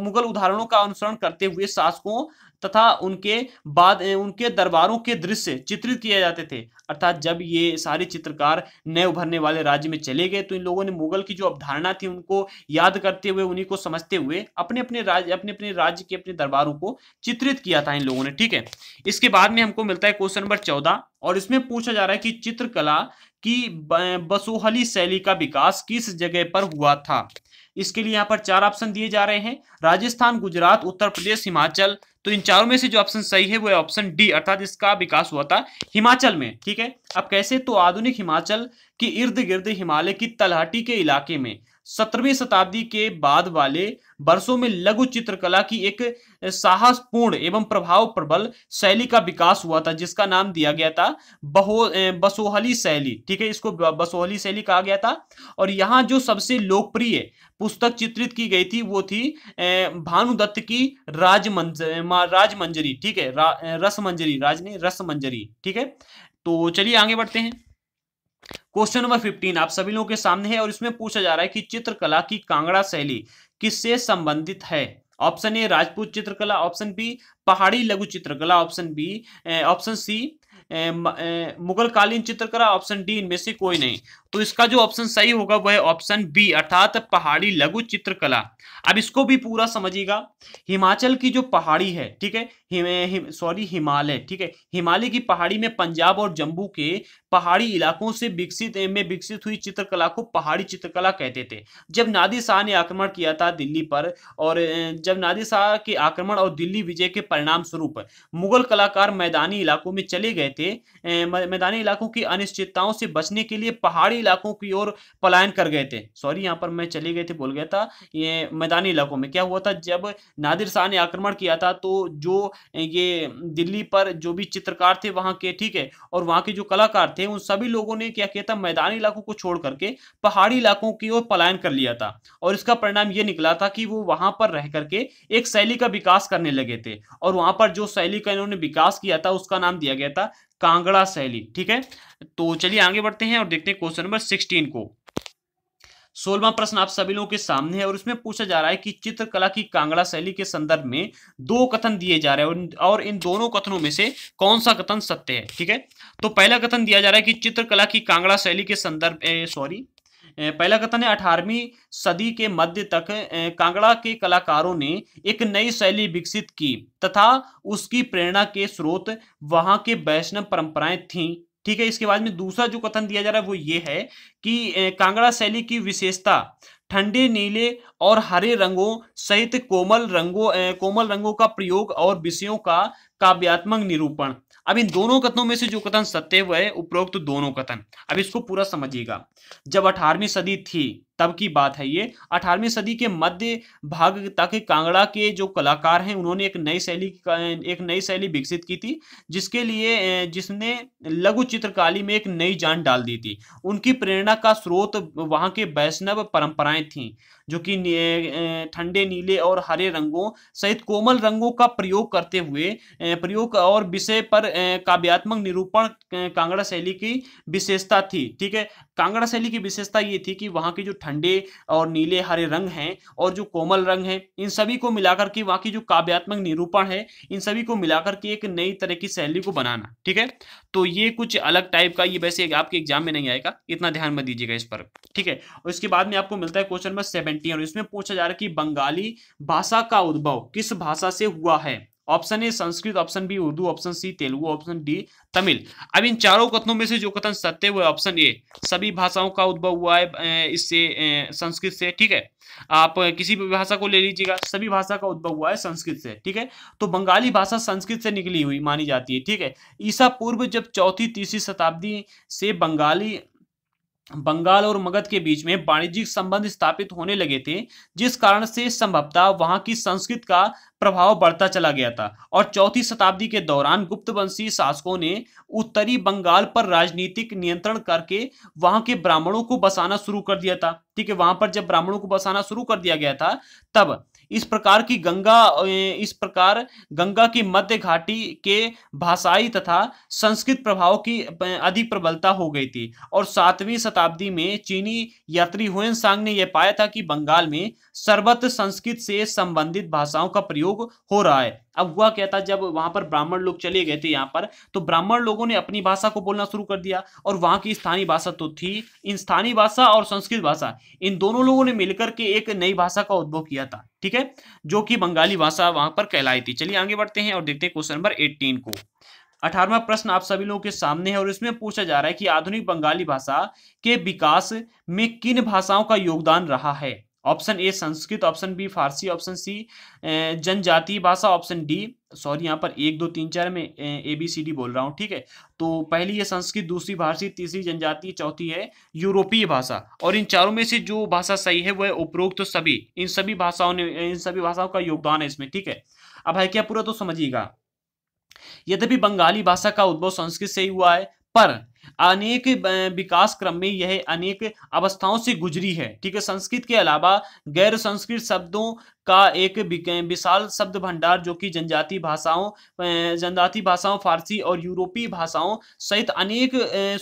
मुगल उदाहरणों का अनुसरण करते हुए शासकों तथा उनके बाद उनके दरबारों के दृश्य चित्रित किए जाते थे अर्थात जब ये सारे चित्रकार नए उभरने वाले राज्य में चले गए तो इन लोगों ने मुगल की जो अवधारणा थी उनको याद करते हुए उन्हीं को समझते हुए अपने अपने राज्य अपने अपने राज्य के अपने दरबारों को चित्रित किया था इन लोगों ने ठीक है इसके बाद में हमको मिलता है क्वेश्चन नंबर चौदह और इसमें पूछा जा रहा है कि चित्रकला की बसोहली शैली का विकास किस जगह पर हुआ था इसके लिए यहाँ पर चार ऑप्शन दिए जा रहे हैं राजस्थान गुजरात उत्तर प्रदेश हिमाचल तो इन चारों में से जो ऑप्शन सही है वो ऑप्शन डी अर्थात इसका विकास हुआ था हिमाचल में ठीक है अब कैसे तो आधुनिक हिमाचल के इर्द गिर्द हिमालय की तलहटी के इलाके में सत्रहवीं शताब्दी के बाद वाले वर्षों में लघु चित्रकला की एक साहसपूर्ण एवं प्रभाव प्रबल शैली का विकास हुआ था जिसका नाम दिया गया था बहो बसोहली शैली ठीक है इसको बसोहली शैली कहा गया था और यहाँ जो सबसे लोकप्रिय पुस्तक चित्रित की गई थी वो थी भानुदत्त की राजमंज राजमंजरी ठीक है रा, रसमंजरी राज नहीं रसमंजरी ठीक है तो चलिए आगे बढ़ते हैं क्वेश्चन नंबर फिफ्टीन आप सभी लोगों के सामने है और इसमें पूछा जा रहा है कि चित्रकला की कांगड़ा शैली किससे संबंधित है ऑप्शन ए राजपूत चित्रकला ऑप्शन बी पहाड़ी लघु चित्रकला option B option C Mughal कालीन चित्रकला ऑप्शन डी इनमें से कोई नहीं तो इसका जो ऑप्शन सही होगा वह ऑप्शन बी अर्थात पहाड़ी लघु चित्रकला अब इसको भी पूरा समझिएगा हिमाचल की जो पहाड़ी है ठीक है हिम, सॉरी हिमालय ठीक है हिमालय की पहाड़ी में पंजाब और जम्मू के पहाड़ी इलाकों से विकसित में विकसित हुई चित्रकला को पहाड़ी चित्रकला कहते थे जब नादी शाह ने आक्रमण किया था दिल्ली पर और जब नादी शाह के आक्रमण और दिल्ली विजय के परिणाम स्वरूप मुगल कलाकार मैदानी इलाकों में चले गए थे के मैदानी इलाकों की अनिश्चितताओं से बचने के लिए पहाड़ी इलाकों की ओर पलायन कर गए थे सॉरी यहाँ पर मैं चले गए थे बोल गया था ये मैदानी इलाकों में क्या हुआ था जब नादिर शाह ने आक्रमण किया था तो जो ये दिल्ली पर जो भी चित्रकार थे वहाँ के ठीक है और वहाँ के जो कलाकार थे उन सभी लोगों ने क्या किया था मैदानी इलाकों को छोड़ करके पहाड़ी इलाकों की ओर पलायन कर लिया था और इसका परिणाम ये निकला था कि वो वहाँ पर रह करके एक शैली का विकास करने लगे थे और वहाँ पर जो शैली का इन्होंने विकास किया था उसका नाम दिया गया था कांगड़ा शैली ठीक है तो चलिए आगे बढ़ते हैं और देखते हैं क्वेश्चन नंबर सिक्सटीन को सोलवा प्रश्न आप सभी लोगों के सामने है और उसमें पूछा जा रहा है कि चित्रकला की कांगड़ा शैली के संदर्भ में दो कथन दिए जा रहे हैं और इन दोनों कथनों में से कौन सा कथन सत्य है ठीक है तो पहला कथन दिया जा रहा है कि चित्रकला की कांगड़ा शैली के संदर्भ सॉरी पहला कथन है अठारहवीं सदी के मध्य तक कांगड़ा के कलाकारों ने एक नई शैली विकसित की तथा उसकी प्रेरणा के स्रोत वहां के वैष्णव परंपराएं थी ठीक है इसके बाद में दूसरा जो कथन दिया जा रहा है वो ये है कि कांगड़ा शैली की विशेषता ठंडे नीले और हरे रंगों सहित कोमल रंगों कोमल रंगों का प्रयोग और विषयों का काव्यात्मक निरूपण अब इन दोनों कथनों में से जो कथन सत्य है उपरोक्त तो दोनों कथन अब इसको पूरा समझिएगा जब अठारहवीं सदी थी तब की बात है ये अठारहवीं सदी के मध्य भाग तक कांगड़ा के जो कलाकार हैं उन्होंने एक नई शैली एक नई शैली विकसित की थी जिसके लिए जिसने लघु चित्रकाली में एक नई जान डाल दी थी उनकी प्रेरणा का स्रोत वहाँ के वैष्णव परंपराएं थी जो कि ठंडे नीले और हरे रंगों सहित कोमल रंगों का प्रयोग करते हुए प्रयोग और विषय पर काव्यात्मक निरूपण कांगड़ा शैली की विशेषता थी ठीक है कांगड़ा शैली की विशेषता ये थी कि वहाँ के जो ठंडे और नीले हरे रंग हैं और जो कोमल रंग हैं इन सभी को मिलाकर के वहाँ की जो काव्यात्मक निरूपण है इन सभी को मिलाकर के एक नई तरह की शैली को बनाना ठीक है तो ये कुछ अलग टाइप का ये वैसे आपके एग्जाम में नहीं आएगा इतना ध्यान में दीजिएगा इस पर ठीक है उसके बाद में आपको मिलता है क्वेश्चन नंबर सेवन सेवेंटी और इसमें पूछा जा रहा है कि बंगाली भाषा का उद्भव किस भाषा से हुआ है option A Sanskrit option B Urdu option C Telugu option D Tamil अब इन चारों कथनों में से जो कथन सत्य हुआ ऑप्शन ए सभी भाषाओं का उद्भव हुआ है इससे संस्कृत से ठीक है आप किसी भी भाषा को ले लीजिएगा सभी भाषा का उद्भव हुआ है संस्कृत से ठीक है तो बंगाली भाषा संस्कृत से निकली हुई मानी जाती है ठीक है ईसा पूर्व जब चौथी तीसरी शताब्दी से बंगाली बंगाल और मगध के बीच में वाणिज्यिक संबंध स्थापित होने लगे थे जिस कारण से संभवतः वहां की संस्कृत का प्रभाव बढ़ता चला गया था और चौथी शताब्दी के दौरान गुप्तवंशी शासकों ने उत्तरी बंगाल पर राजनीतिक नियंत्रण करके वहां के ब्राह्मणों को बसाना शुरू कर दिया था ठीक है वहां पर जब ब्राह्मणों को बसाना शुरू कर दिया गया था तब इस प्रकार की गंगा इस प्रकार गंगा की मध्य घाटी के भाषाई तथा संस्कृत प्रभाव की अधिक प्रबलता हो गई थी और सातवीं शताब्दी में चीनी यात्री हुएन सांग ने यह पाया था कि बंगाल में सर्वत्र संस्कृत से संबंधित भाषाओं का प्रयोग हो रहा है अब हुआ क्या था जब वहां पर ब्राह्मण लोग चले गए थे यहाँ पर तो ब्राह्मण लोगों ने अपनी भाषा को बोलना शुरू कर दिया और वहां की स्थानीय भाषा तो थी इन स्थानीय भाषा और संस्कृत भाषा इन दोनों लोगों ने मिलकर के एक नई भाषा का उद्भव किया था ठीक है जो कि बंगाली भाषा वहां पर कहलाई थी चलिए आगे बढ़ते हैं और देखते हैं क्वेश्चन नंबर एट्टीन को अठारहवा प्रश्न आप सभी लोगों के सामने है और इसमें पूछा जा रहा है कि आधुनिक बंगाली भाषा के विकास में किन भाषाओं का योगदान रहा है option A Sanskrit option B Farsi option C जनजातीय भाषा ऑप्शन डी सॉरी यहाँ पर एक दो तीन चार में ए बी सी डी बोल रहा हूँ ठीक है तो पहली है संस्कृत दूसरी फारसी तीसरी जनजातीय चौथी है यूरोपीय भाषा और इन चारों में से जो भाषा सही है वह उपरोक्त तो सभी इन सभी भाषाओं ने इन सभी भाषाओं का योगदान है इसमें ठीक है अब है क्या पूरा तो समझिएगा यद्यपि बंगाली भाषा का उद्भव संस्कृत से ही हुआ है पर अनेक विकास क्रम में यह अनेक अवस्थाओं से गुजरी है ठीक है संस्कृत के अलावा गैर संस्कृत शब्दों का एक विशाल शब्द भंडार जो कि जनजाति भाषाओं जनजाति भाषाओं फारसी और यूरोपीय भाषाओं सहित अनेक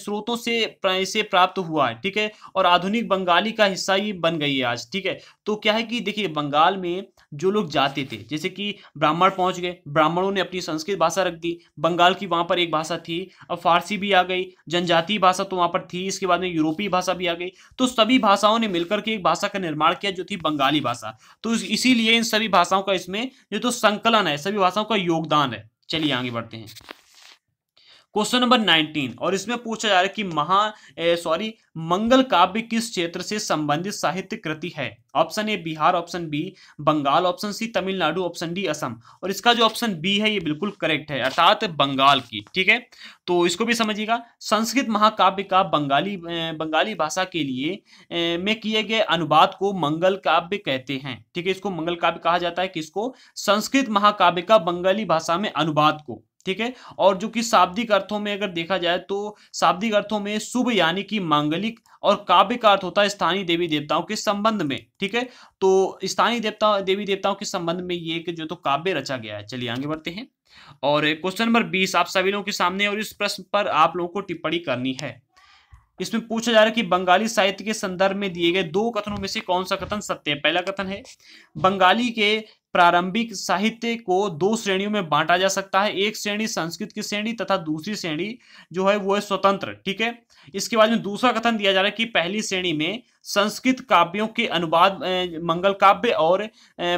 स्रोतों से इसे प्राप्त हुआ है ठीक है और आधुनिक बंगाली का हिस्सा ही बन गई है आज ठीक है तो क्या है कि देखिए बंगाल में जो लोग जाते थे जैसे कि ब्राह्मण पहुंच गए ब्राह्मणों ने अपनी संस्कृत भाषा रख दी बंगाल की वहां पर एक भाषा थी अब फारसी भी आ गई जनजातीय भाषा तो वहां पर थी इसके बाद में यूरोपीय भाषा भी आ गई तो सभी भाषाओं ने मिलकर के एक भाषा का निर्माण किया जो थी बंगाली भाषा तो इसी इसीलिए इन सभी भाषाओं का इसमें जो तो संकलन है सभी भाषाओं का योगदान है चलिए आगे बढ़ते हैं क्वेश्चन नंबर नाइनटीन और इसमें पूछा जा रहा है कि महा सॉरी मंगल काव्य किस क्षेत्र से संबंधित साहित्य कृति है option A Bihar option B Bengal option C Tamil Nadu option D Assam और इसका जो ऑप्शन बी है ये बिल्कुल करेक्ट है अर्थात बंगाल की ठीक है तो इसको भी समझिएगा संस्कृत महाकाव्य का बंगाली बंगाली भाषा के लिए में किए गए अनुवाद को मंगल काव्य कहते हैं ठीक है इसको मंगल काव्य कहा जाता है किसको संस्कृत महाकाव्य का बंगाली भाषा में अनुवाद को ठीक है और जो कि शाब्दिक अर्थों में अगर देखा जाए तो शाब्दिक अर्थों में शुभ यानी कि मांगलिक और काव्य का अर्थ होता है स्थानीय देवी देवताओं के संबंध में ठीक है तो स्थानीय देवता देवी देवताओं के संबंध में ये जो तो काव्य रचा गया है चलिए आगे बढ़ते हैं और क्वेश्चन नंबर बीस आप सभी लोगों के सामने और इस प्रश्न पर आप लोगों को टिप्पणी करनी है इसमें पूछा जा रहा है कि बंगाली साहित्य के संदर्भ में दिए गए दो कथनों में से कौन सा कथन सत्य है पहला कथन है बंगाली के प्रारंभिक साहित्य को दो श्रेणियों में बांटा जा सकता है एक श्रेणी संस्कृत की श्रेणी तथा दूसरी श्रेणी जो है वो है स्वतंत्र ठीक है इसके बाद में दूसरा कथन दिया जा रहा है कि पहली श्रेणी में संस्कृत काव्यों के अनुवाद मंगल काव्य और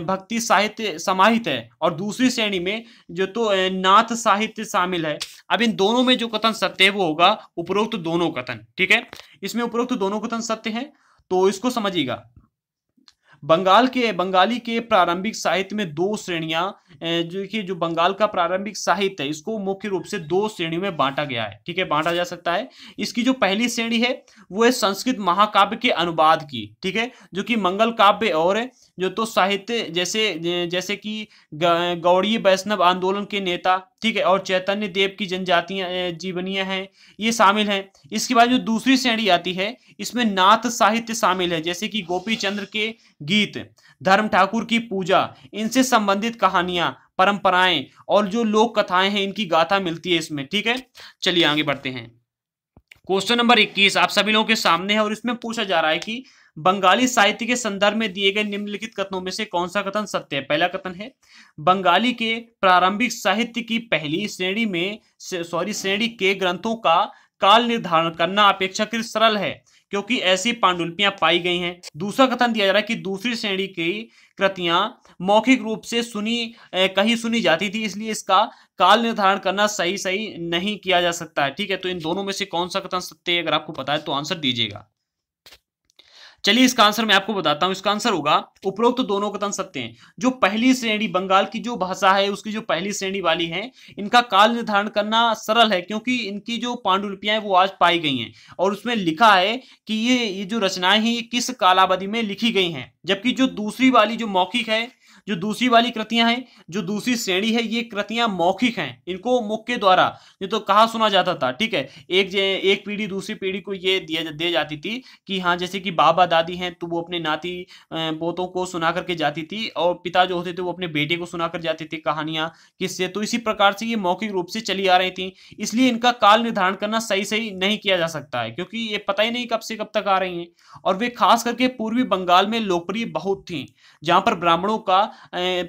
भक्ति साहित्य समाहित है और दूसरी श्रेणी में जो तो नाथ साहित्य शामिल है अब इन दोनों में जो कथन सत्य है वो होगा उपरोक्त दोनों कथन ठीक है इसमें उपरोक्त दोनों कथन सत्य है तो इसको समझिएगा बंगाल के बंगाली के प्रारंभिक साहित्य में दो श्रेणियां जो कि जो बंगाल का प्रारंभिक साहित्य है इसको मुख्य रूप से दो श्रेणियों में बांटा गया है ठीक है बांटा जा सकता है इसकी जो पहली श्रेणी है वो है संस्कृत महाकाव्य के अनुवाद की ठीक है जो कि मंगल काव्य और जो तो साहित्य जैसे जैसे कि गौड़ीय वैष्णव आंदोलन के नेता ठीक है और चैतन्य देव की जनजातियां जीवनियां हैं ये शामिल हैं इसके बाद जो दूसरी श्रेणी आती है इसमें नाथ साहित्य शामिल है जैसे कि गोपी चंद्र के गीत धर्म ठाकुर की पूजा इनसे संबंधित कहानियां परंपराएं और जो लोक कथाएं हैं इनकी गाथा मिलती है इसमें ठीक है चलिए आगे बढ़ते हैं क्वेश्चन नंबर 21 आप सभी लोगों के सामने है और इसमें पूछा जा रहा है कि बंगाली साहित्य के संदर्भ में दिए गए निम्नलिखित कथनों में से कौन सा कथन सत्य है पहला कथन है बंगाली के प्रारंभिक साहित्य की पहली श्रेणी में सॉरी श्रेणी के ग्रंथों का काल निर्धारण करना अपेक्षाकृत सरल है क्योंकि ऐसी पांडुलिपियां पाई गई हैं दूसरा कथन दिया जा रहा है कि दूसरी श्रेणी की कृतियां मौखिक रूप से सुनी कहीं सुनी जाती थी इसलिए इसका काल निर्धारण करना सही सही नहीं किया जा सकता है ठीक है तो इन दोनों में से कौन सा कथन सत्य है अगर आपको पता है तो आंसर दीजिएगा चलिए इसका आंसर मैं आपको बताता हूं इसका आंसर होगा उपरोक्त तो दोनों कथन सत्य हैं जो पहली श्रेणी बंगाल की जो भाषा है उसकी जो पहली श्रेणी वाली है इनका काल निर्धारण करना सरल है क्योंकि इनकी जो पांडुलिपियां हैं वो आज पाई गई हैं और उसमें लिखा है कि ये ये जो रचनाएं हैं ये किस कालावधि में लिखी गई हैं जबकि जो दूसरी वाली जो मौखिक है जो दूसरी वाली कृतियां हैं जो दूसरी श्रेणी है ये कृतियां मौखिक हैं इनको मुख के द्वारा ये तो कहा सुना जाता था ठीक है एक एक पीढ़ी दूसरी पीढ़ी को ये दिया दे जाती थी कि हाँ जैसे कि बाबा दादी हैं तो वो अपने नाती पोतों को सुना करके जाती थी और पिता जो होते थे वो अपने बेटे को सुना कर जाती थी कहानियाँ किससे तो इसी प्रकार से ये मौखिक रूप से चली आ रही थी इसलिए इनका काल निर्धारण करना सही सही नहीं किया जा सकता है क्योंकि ये पता ही नहीं कब से कब तक आ रही हैं और वे खास करके पूर्वी बंगाल में लोकप्रिय बहुत थी जहाँ पर ब्राह्मणों का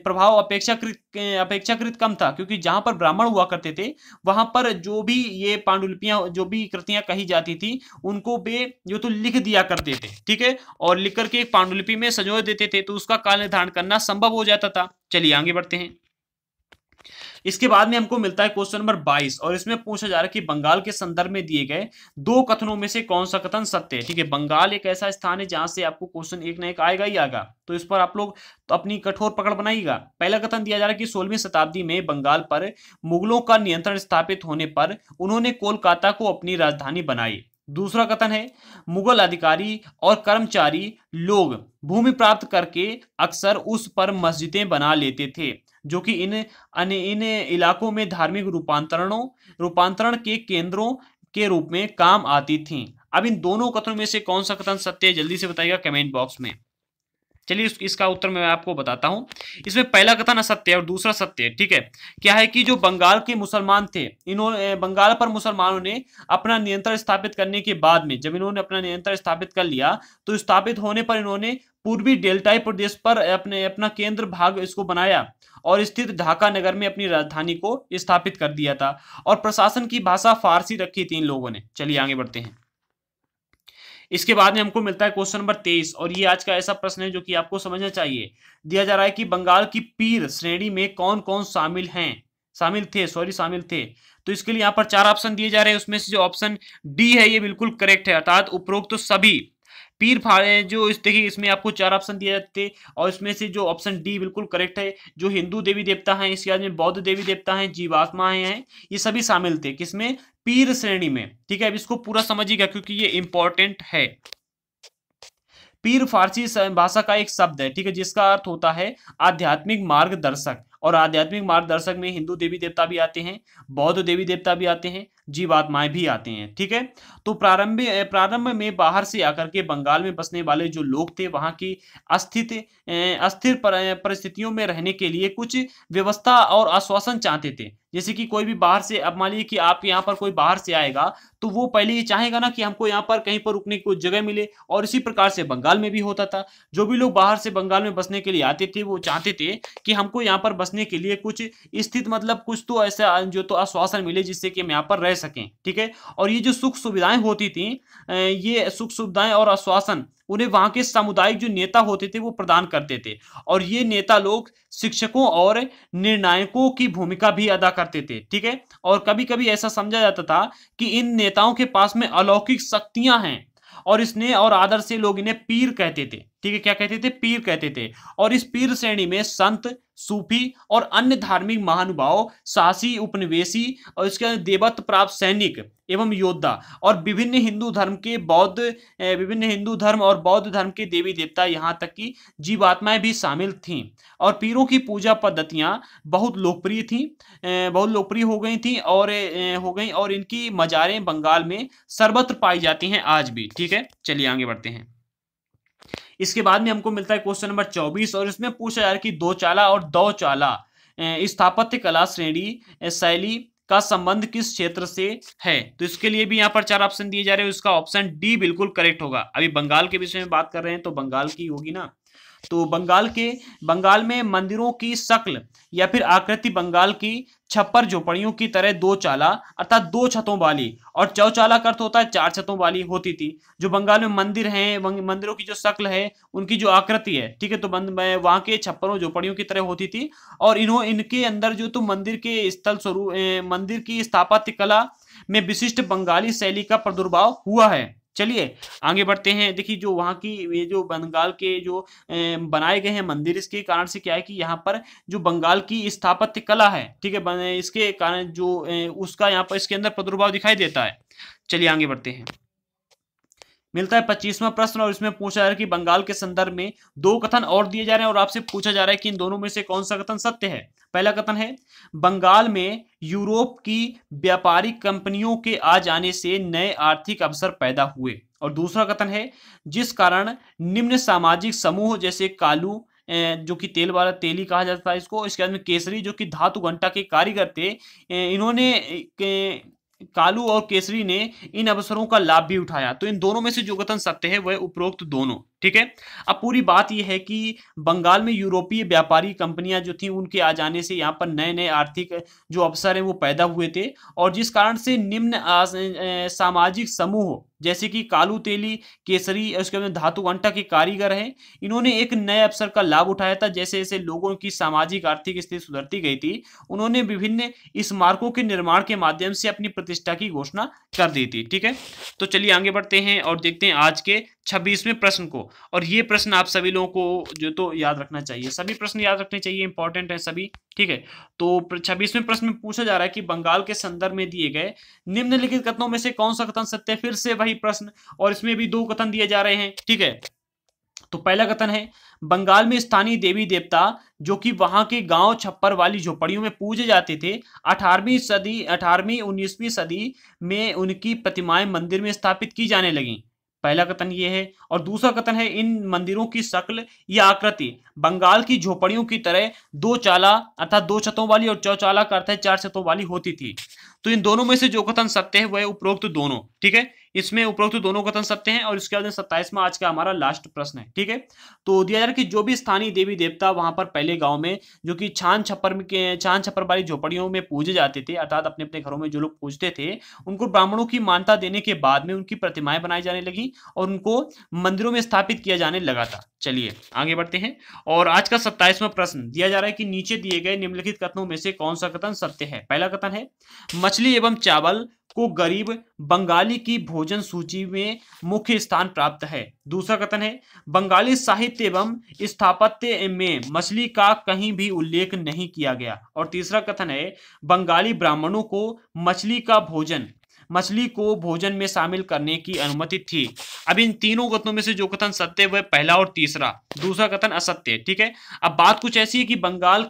प्रभाव अपेक्षाकृत अपेक्षाकृत कम था क्योंकि जहां पर ब्राह्मण हुआ करते थे वहां पर जो भी ये पांडुलिपियां जो भी कृतियां कही जाती थी उनको वे जो तो लिख दिया करते थे ठीक है और लिख करके पांडुलिपि में सजो देते थे तो उसका काल निर्धारण करना संभव हो जाता था चलिए आगे बढ़ते हैं इसके बाद में हमको मिलता है क्वेश्चन नंबर बाईस और इसमें पूछा जा रहा है कि बंगाल के संदर्भ में दिए गए दो कथनों में से कौन सा कथन सत्य है ठीक है बंगाल एक ऐसा स्थान है जहां से आपको क्वेश्चन एक ना एक आएगा ही आएगा तो इस पर आप लोग तो अपनी कठोर पकड़ बनाइएगा पहला कथन दिया जा रहा है कि सोलहवीं शताब्दी में बंगाल पर मुगलों का नियंत्रण स्थापित होने पर उन्होंने कोलकाता को अपनी राजधानी बनाई दूसरा कथन है मुगल अधिकारी और कर्मचारी लोग भूमि प्राप्त करके अक्सर उस पर मस्जिदें बना लेते थे जो कि इन इन इलाकों में धार्मिक रूपांतरणों रूपांतरण के केंद्रों के रूप में काम आती थी अब इन दोनों कथनों में से कौन सा कथन सत्य है जल्दी से बताइएगा कमेंट बॉक्स में चलिए इसका उत्तर मैं आपको बताता हूँ इसमें पहला कथन असत्य और दूसरा सत्य ठीक है क्या है कि जो बंगाल के मुसलमान थे इन्होंने बंगाल पर मुसलमानों ने अपना नियंत्रण स्थापित करने के बाद में जब इन्होंने अपना नियंत्रण स्थापित कर लिया तो स्थापित होने पर इन्होंने पूर्वी डेल्टाई प्रदेश पर अपने अपना केंद्र भाग इसको बनाया और स्थित ढाका नगर में अपनी राजधानी को स्थापित कर दिया था और प्रशासन की भाषा फारसी रखी थी इन लोगों ने चलिए आगे बढ़ते हैं इसके बाद में हमको मिलता है क्वेश्चन नंबर तेईस और ये आज का ऐसा प्रश्न है जो कि आपको समझना चाहिए दिया जा रहा है कि बंगाल की पीर श्रेणी में कौन कौन शामिल हैं शामिल थे सॉरी शामिल थे तो इसके लिए यहाँ पर चार ऑप्शन दिए जा रहे हैं उसमें से जो ऑप्शन डी है ये बिल्कुल करेक्ट है अर्थात उपरोक्त तो सभी पीर फाड़े जो इस देखिए इसमें आपको चार ऑप्शन दिए जाते हैं और इसमें से जो ऑप्शन डी बिल्कुल करेक्ट है जो हिंदू देवी देवता हैं इसके बाद में बौद्ध देवी देवता हैं जीवात्माएं हैं ये सभी शामिल थे किसमें पीर श्रेणी में ठीक है अब इसको पूरा समझिएगा क्योंकि ये इंपॉर्टेंट है पीर फारसी भाषा का एक शब्द है ठीक है जिसका अर्थ होता है आध्यात्मिक मार्गदर्शक और आध्यात्मिक मार्गदर्शक में हिंदू देवी देवता भी आते हैं बौद्ध देवी देवता भी आते हैं जीवात्माएं भी आते हैं ठीक है तो प्रारंभ प्रारंभ में बाहर से आकर के बंगाल में बसने वाले जो लोग थे वहां की अस्थित अस्थिर परिस्थितियों में रहने के लिए कुछ व्यवस्था और आश्वासन चाहते थे जैसे कि कोई भी बाहर से अब मान लीजिए कि आप यहाँ पर कोई बाहर से आएगा तो वो पहले ये चाहेगा ना कि हमको यहाँ पर कहीं पर रुकने की कोई जगह मिले और इसी प्रकार से बंगाल में भी होता था जो भी लोग बाहर से बंगाल में बसने के लिए आते थे वो चाहते थे कि हमको यहाँ पर बसने के लिए कुछ स्थित मतलब कुछ तो ऐसा जो तो आश्वासन मिले जिससे कि हम यहाँ पर रह रह सकें ठीक है और ये जो सुख सुविधाएं होती थी ये सुख सुविधाएं और आश्वासन उन्हें वहां के सामुदायिक जो नेता होते थे वो प्रदान करते थे और ये नेता लोग शिक्षकों और निर्णायकों की भूमिका भी अदा करते थे ठीक है और कभी कभी ऐसा समझा जाता था कि इन नेताओं के पास में अलौकिक शक्तियां हैं और इसने और आदर से लोग इन्हें पीर कहते थे ठीक है क्या कहते थे पीर कहते थे और इस पीर श्रेणी में संत सूफी और अन्य धार्मिक महानुभाव साहसी उपनिवेशी और इसके देवत्व प्राप्त सैनिक एवं योद्धा और विभिन्न हिंदू धर्म के बौद्ध विभिन्न हिंदू धर्म और बौद्ध धर्म के देवी देवता यहाँ तक कि जीवात्माएं भी शामिल थीं और पीरों की पूजा पद्धतियाँ बहुत लोकप्रिय थीं बहुत लोकप्रिय हो गई थीं और हो गई और इनकी मजारें बंगाल में सर्वत्र पाई जाती हैं आज भी ठीक है चलिए आगे बढ़ते हैं इसके बाद में हमको मिलता है क्वेश्चन नंबर चौबीस और इसमें पूछा जा रहा है कि दो चाला और दो चाला स्थापत्य कला श्रेणी शैली का संबंध किस क्षेत्र से है तो इसके लिए भी यहाँ पर चार ऑप्शन दिए जा रहे हैं उसका ऑप्शन डी बिल्कुल करेक्ट होगा अभी बंगाल के विषय में बात कर रहे हैं तो बंगाल की होगी ना तो बंगाल के बंगाल में मंदिरों की शक्ल या फिर आकृति बंगाल की छप्पर झोपड़ियों की तरह दो चाला अर्थात दो छतों वाली और चौचाला का अर्थ होता है चार छतों वाली होती थी जो बंगाल में मंदिर हैं मंदिरों की जो शक्ल है उनकी जो आकृति है ठीक है तो वहाँ के छप्परों झोपड़ियों की तरह होती थी और इन्हों इनके अंदर जो तो मंदिर के स्थल स्वरूप मंदिर की स्थापत्य कला में विशिष्ट बंगाली शैली का प्रादुर्भाव हुआ है चलिए आगे बढ़ते हैं देखिए जो वहाँ की ये जो बंगाल के जो बनाए गए हैं मंदिर इसके कारण से क्या है कि यहाँ पर जो बंगाल की स्थापत्य कला है ठीक है इसके कारण जो उसका यहाँ पर इसके अंदर प्रादुर्भाव दिखाई देता है चलिए आगे बढ़ते हैं मिलता है पच्चीसवां प्रश्न और इसमें पूछा जा रहा है कि बंगाल के संदर्भ में दो कथन और दिए जा रहे हैं और आपसे पूछा जा रहा है कि इन दोनों में से कौन सा कथन सत्य है पहला कथन है बंगाल में यूरोप की व्यापारिक कंपनियों के आ जाने से नए आर्थिक अवसर पैदा हुए और दूसरा कथन है जिस कारण निम्न सामाजिक समूह जैसे कालू जो कि तेल वाला तेली कहा जाता है इसको इसके बाद में केसरी जो कि धातु घंटा के कारीगर थे इन्होंने कालू और केसरी ने इन अवसरों का लाभ भी उठाया तो इन दोनों में से जो कथन सत्य है वह उपरोक्त दोनों ठीक है अब पूरी बात यह है कि बंगाल में यूरोपीय व्यापारी कंपनियां जो थी उनके आ जाने से यहाँ पर नए नए आर्थिक जो अवसर हैं वो पैदा हुए थे और जिस कारण से निम्न सामाजिक समूह जैसे कि कालू तेली केसरी उसके बाद धातु घंटा के कारीगर हैं इन्होंने एक नए अवसर का लाभ उठाया था जैसे जैसे लोगों की सामाजिक आर्थिक स्थिति सुधरती गई थी उन्होंने विभिन्न स्मारकों के निर्माण के माध्यम से अपनी प्रतिष्ठा की घोषणा कर दी थी ठीक है तो चलिए आगे बढ़ते हैं और देखते हैं आज के छब्बीसवें प्रश्न को और ये प्रश्न आप सभी लोगों को जो तो याद रखना चाहिए सभी प्रश्न याद रखने चाहिए इंपॉर्टेंट है सभी ठीक है तो छब्बीसवें प्रश्न में पूछा जा रहा है कि बंगाल के संदर्भ में दिए गए निम्नलिखित कथनों में से कौन सा कथन सत्य फिर से वही प्रश्न और इसमें भी दो कथन दिए जा रहे हैं ठीक है तो पहला कथन है बंगाल में स्थानीय देवी देवता जो कि वहां के गांव छप्पर वाली झोपड़ियों में पूजे जाते थे 18वीं सदी 18वीं 19वीं सदी में उनकी प्रतिमाएं मंदिर में स्थापित की जाने लगी पहला कथन ये है और दूसरा कथन है इन मंदिरों की शक्ल या आकृति बंगाल की झोपड़ियों की तरह दो चाला अर्थात दो छतों वाली और चौचाला का अर्थ है चार छतों वाली होती थी तो इन दोनों में से जो कथन सत्य है वह उपरोक्त दोनों ठीक है इसमें उपरोक्त दोनों कथन सत्य हैं और इसके बाद सत्ताईसवा आज का हमारा लास्ट प्रश्न है ठीक है तो दिया जा रहा है कि जो भी स्थानीय देवी देवता वहां पर पहले गांव में जो कि छान छप्पर के छान छप्पर वाली झोपड़ियों में पूजे जाते थे अर्थात अपने अपने घरों में जो लोग पूजते थे उनको ब्राह्मणों की मान्यता देने के बाद में उनकी प्रतिमाएं बनाई जाने लगी और उनको मंदिरों में स्थापित किया जाने लगा था चलिए आगे बढ़ते हैं और आज का सत्ताईसवा प्रश्न दिया जा रहा है कि नीचे दिए गए निम्नलिखित कथनों में से कौन सा कथन सत्य है पहला कथन है मछली एवं चावल को गरीब बंगाली की भोजन सूची में मुख्य स्थान प्राप्त है दूसरा कथन है बंगाली साहित्य एवं स्थापत्य में मछली का कहीं भी उल्लेख नहीं किया गया और तीसरा कथन है बंगाली ब्राह्मणों को मछली का भोजन मछली को भोजन में शामिल करने की अनुमति थी अब इन तीनों कथनों में से जो कथन सत्य वह पहला और तीसरा दूसरा कथन असत्य ठीक है अब बात कुछ ऐसी है कि बंगाल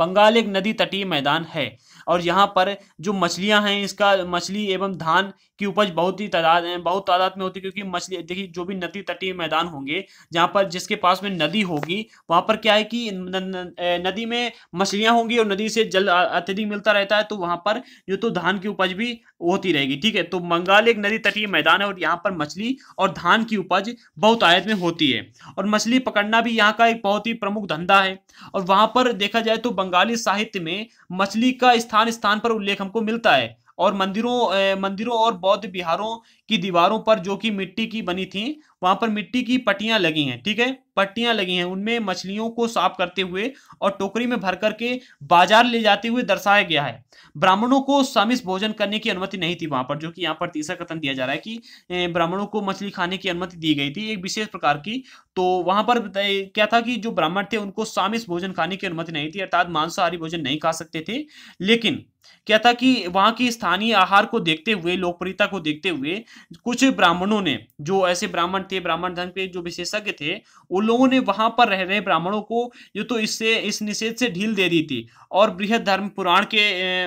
बंगाल एक नदी तटीय मैदान है और यहाँ पर जो मछलियाँ हैं इसका मछली एवं धान की उपज बहुत ही तादाद बहुत तादाद में होती है क्योंकि मछली देखिए जो भी नदी तटीय मैदान होंगे जहाँ पर जिसके पास में नदी होगी वहाँ पर क्या है कि न, न, नदी में मछलियाँ होंगी और नदी से जल अत्यधिक मिलता रहता है तो वहाँ पर जो तो धान की उपज भी होती रहेगी ठीक है तो बंगाल एक नदी तटीय मैदान है और यहाँ पर मछली और धान की उपज बहुत आयत में होती है और मछली पकड़ना भी यहाँ का एक बहुत ही प्रमुख धंधा है और वहाँ पर देखा जाए तो बंगाली साहित्य में मछली का स्थान स्थान पर उल्लेख हमको मिलता है और मंदिरों मंदिरों और बौद्ध बिहारों की दीवारों पर जो कि मिट्टी की बनी थी वहां पर मिट्टी की पट्टियां लगी हैं ठीक है पट्टियां लगी हैं उनमें मछलियों को साफ करते हुए और टोकरी में भर करके बाजार ले जाते हुए दर्शाया गया है ब्राह्मणों को समिश भोजन करने की अनुमति नहीं थी वहां पर जो कि यहाँ पर तीसरा कथन दिया जा रहा है कि ब्राह्मणों को मछली खाने की अनुमति दी गई थी एक विशेष प्रकार की तो वहां पर क्या था कि जो ब्राह्मण थे उनको सामिश भोजन खाने की अनुमति नहीं थी अर्थात मांसाहारी भोजन नहीं खा सकते थे लेकिन क्या था कि वहाँ की स्थानीय आहार को देखते हुए लोकप्रियता को देखते हुए कुछ ब्राह्मणों ने जो ऐसे ब्राह्मण थे ब्राह्मण धर्म के जो विशेषज्ञ थे उन लोगों ने वहाँ पर रह रहे ब्राह्मणों को ये तो इससे इस निषेध से ढील दे दी थी और बृहद धर्म पुराण के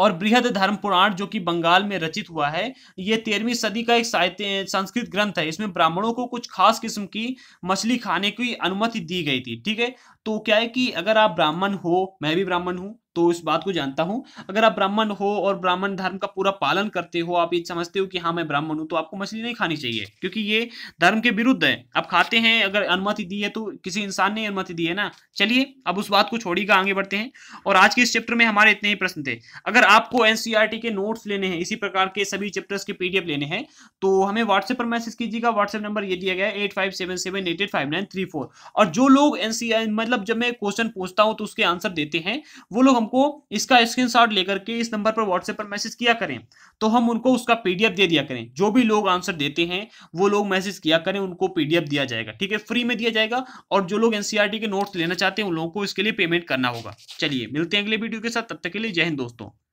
और बृहद धर्म पुराण जो कि बंगाल में रचित हुआ है ये तेरहवीं सदी का एक साहित्य संस्कृत ग्रंथ है इसमें ब्राह्मणों को कुछ खास किस्म की मछली खाने की अनुमति दी गई थी ठीक है तो क्या है कि अगर आप ब्राह्मण हो मैं भी ब्राह्मण हूँ तो इस बात को जानता हूं अगर आप ब्राह्मण हो और ब्राह्मण धर्म का पूरा पालन करते हो आप ये समझते हो कि हाँ मैं ब्राह्मण हूं तो आपको मछली नहीं खानी चाहिए क्योंकि ये धर्म के विरुद्ध है आप खाते हैं अगर अनुमति दी है तो किसी इंसान ने अनुमति दी है ना चलिए अब उस बात को छोड़िएगा आगे बढ़ते हैं और आज के इस चैप्टर में हमारे इतने ही प्रश्न थे अगर आपको एनसीआर e के नोट्स लेने हैं इसी प्रकार के सभी चैप्टर्स के पीडीएफ लेने हैं तो हमें व्हाट्सएप पर मैसेज कीजिएगा व्हाट्सएप नंबर ये दिया गया एट और जो लोग एनसीआर e मतलब मतलब जब मैं क्वेश्चन पूछता हूं तो उसके आंसर देते हैं वो लोग हमको इसका स्क्रीनशॉट लेकर के इस नंबर पर व्हाट्सएप पर मैसेज किया करें तो हम उनको उसका पीडीएफ दे दिया करें जो भी लोग आंसर देते हैं वो लोग मैसेज किया करें उनको पीडीएफ दिया जाएगा ठीक है फ्री में दिया जाएगा और जो लोग एनसीआर e के नोट्स लेना चाहते हैं उन लोगों को इसके लिए पेमेंट करना होगा चलिए मिलते हैं अगले वीडियो के साथ तब तक के लिए जय हिंद दोस्तों